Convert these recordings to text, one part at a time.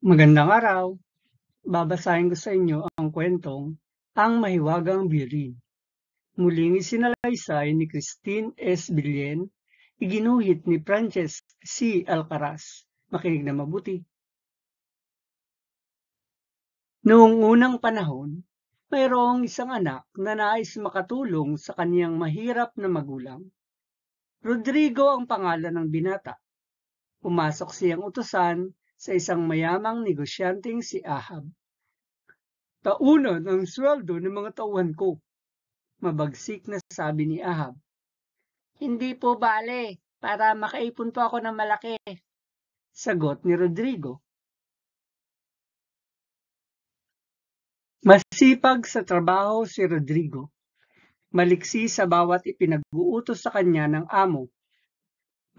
Magandang araw! Babasahin ko sa inyo ang kwentong Ang Mahiwagang Birin. Muling isinalaysay ni Christine S. Billen, iginuhit ni Frances C. Alcaraz. Makinig na mabuti. Noong unang panahon, mayroong isang anak na nais makatulong sa kaniyang mahirap na magulang. Rodrigo ang pangalan ng binata. Pumasok siyang utusan sa isang mayamang negosyanteng si Ahab. Taunod ang sweldo ng mga tauhan ko. Mabagsik na sabi ni Ahab. Hindi po bale, para makaipon po ako ng malaki. Sagot ni Rodrigo. Masipag sa trabaho si Rodrigo. Maliksi sa bawat ipinag-uutos sa kanya ng amo.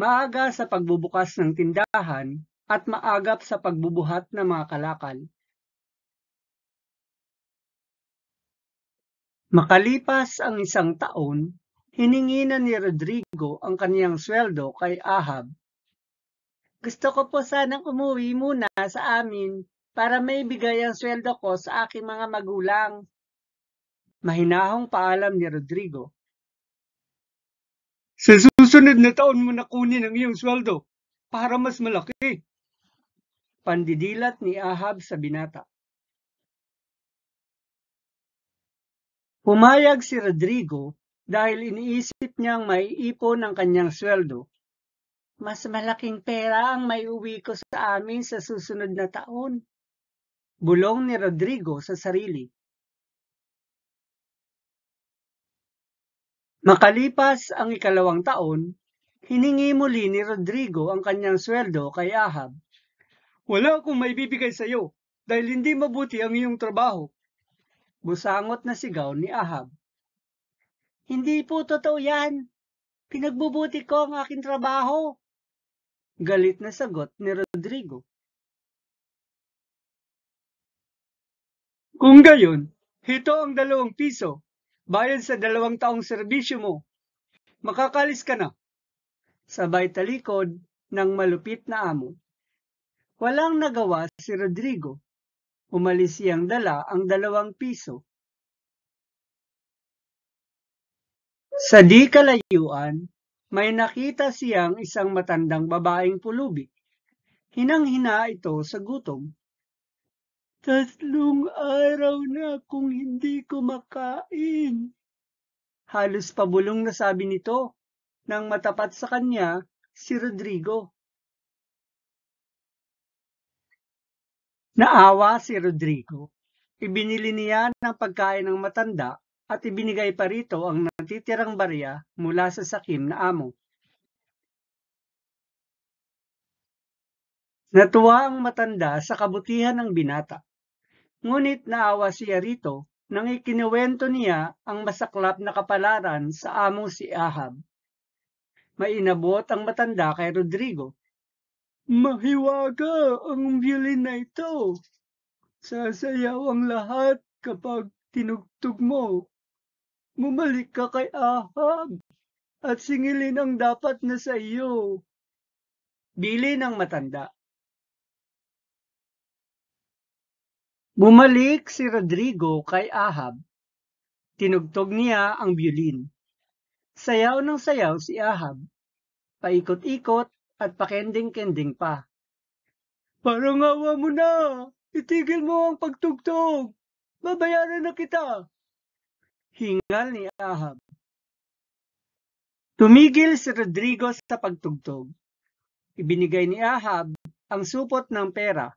Maaga sa pagbubukas ng tindahan, at maagap sa pagbubuhat ng mga kalakal. Makalipas ang isang taon, hiningi na ni Rodrigo ang kaniyang sweldo kay Ahab. Gusto ko po sanang umuwi muna sa amin para may bigay ang sweldo ko sa aking mga magulang. Mahinahong paalam ni Rodrigo. Sa susunod na taon mo na kunin ang iyong sweldo para mas malaki. Pandidilat ni Ahab sa binata. Pumayag si Rodrigo dahil iniisip niyang may ipon ng kanyang sweldo. Mas malaking pera ang may uwi ko sa amin sa susunod na taon. Bulong ni Rodrigo sa sarili. Makalipas ang ikalawang taon, hiningi muli ni Rodrigo ang kanyang sweldo kay Ahab wala akong maibibigay sa iyo dahil hindi mabuti ang iyong trabaho. Busangot na sigaw ni Ahab. Hindi po totoo yan. Pinagbubuti ko ang aking trabaho. Galit na sagot ni Rodrigo. Kung gayon, ito ang dalawang piso, bayad sa dalawang taong serbisyo mo. Makakalis ka na. Sabay talikod ng malupit na amo. Walang nagawa si Rodrigo. Umalis siyang dala ang dalawang piso. Sa di kalayuan, may nakita siyang isang matandang babaeng pulubi. Hinang-hina ito sa gutom. Tatlong araw na kung hindi kumakain. Halos pabulong na sabi nito nang matapat sa kanya si Rodrigo. Naawa si Rodrigo. Ibinili niya ng pagkain ng matanda at ibinigay pa rito ang natitirang barya mula sa sakim na amo. Natuwa ang matanda sa kabutihan ng binata. Ngunit naawa siya rito nang ikinuwento niya ang masaklap na kapalaran sa amo si Ahab. Mainabot ang matanda kay Rodrigo Mahiwaga ang violin na ito. Sasayaw ang lahat kapag tinugtog mo. Mumalik ka kay Ahab at singilin ang dapat na sa iyo. Bili ng matanda. Bumalik si Rodrigo kay Ahab. Tinugtog niya ang biolin. Sayaw ng sayaw si Ahab. Paikot-ikot at pakending-kending pa. Parang awa mo na! Itigil mo ang pagtugtog! Babayaran na kita! Hingal ni Ahab. Tumigil si Rodrigo sa pagtugtog. Ibinigay ni Ahab ang supot ng pera.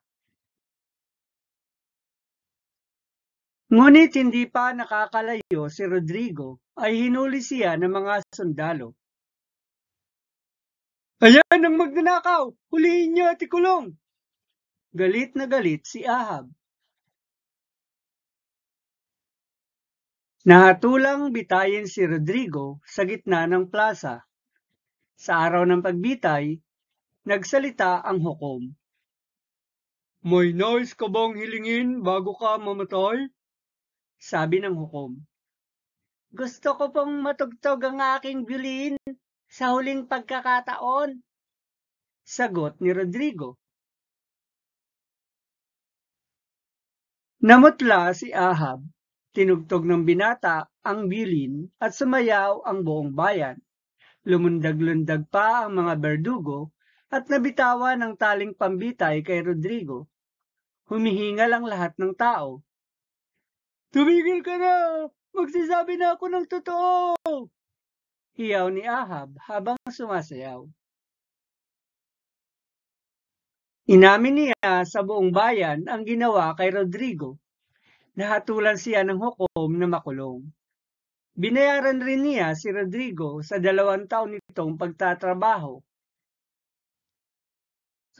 Ngunit hindi pa nakakalayo si Rodrigo ay hinuli siya ng mga sundalo. Ayan ang magnanakaw! Hulihin niyo at ikulong! Galit na galit si Ahab. Nahatulang bitayin si Rodrigo sa gitna ng plaza. Sa araw ng pagbitay, nagsalita ang hukom. May nais ka bang hilingin bago ka mamatay? Sabi ng hukom. Gusto ko pong matugtog ang aking bilin sa huling pagkakataon? Sagot ni Rodrigo. Namutla si Ahab, tinugtog ng binata ang bilin at sumayaw ang buong bayan. Lumundag-lundag pa ang mga berdugo at nabitawa ng taling pambitay kay Rodrigo. Humihingal ang lahat ng tao. Tumigil ka na! Magsasabi na ako ng totoo! hiyaw ni Ahab habang sumasayaw. Inamin niya sa buong bayan ang ginawa kay Rodrigo. Nahatulan siya ng hukom na makulong. Binayaran rin niya si Rodrigo sa dalawang taon nitong pagtatrabaho.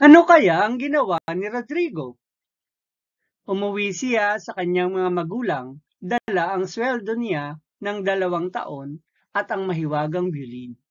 Ano kaya ang ginawa ni Rodrigo? Umuwi siya sa kanyang mga magulang, dala ang sweldo niya ng dalawang taon at ang mahiwagang violin.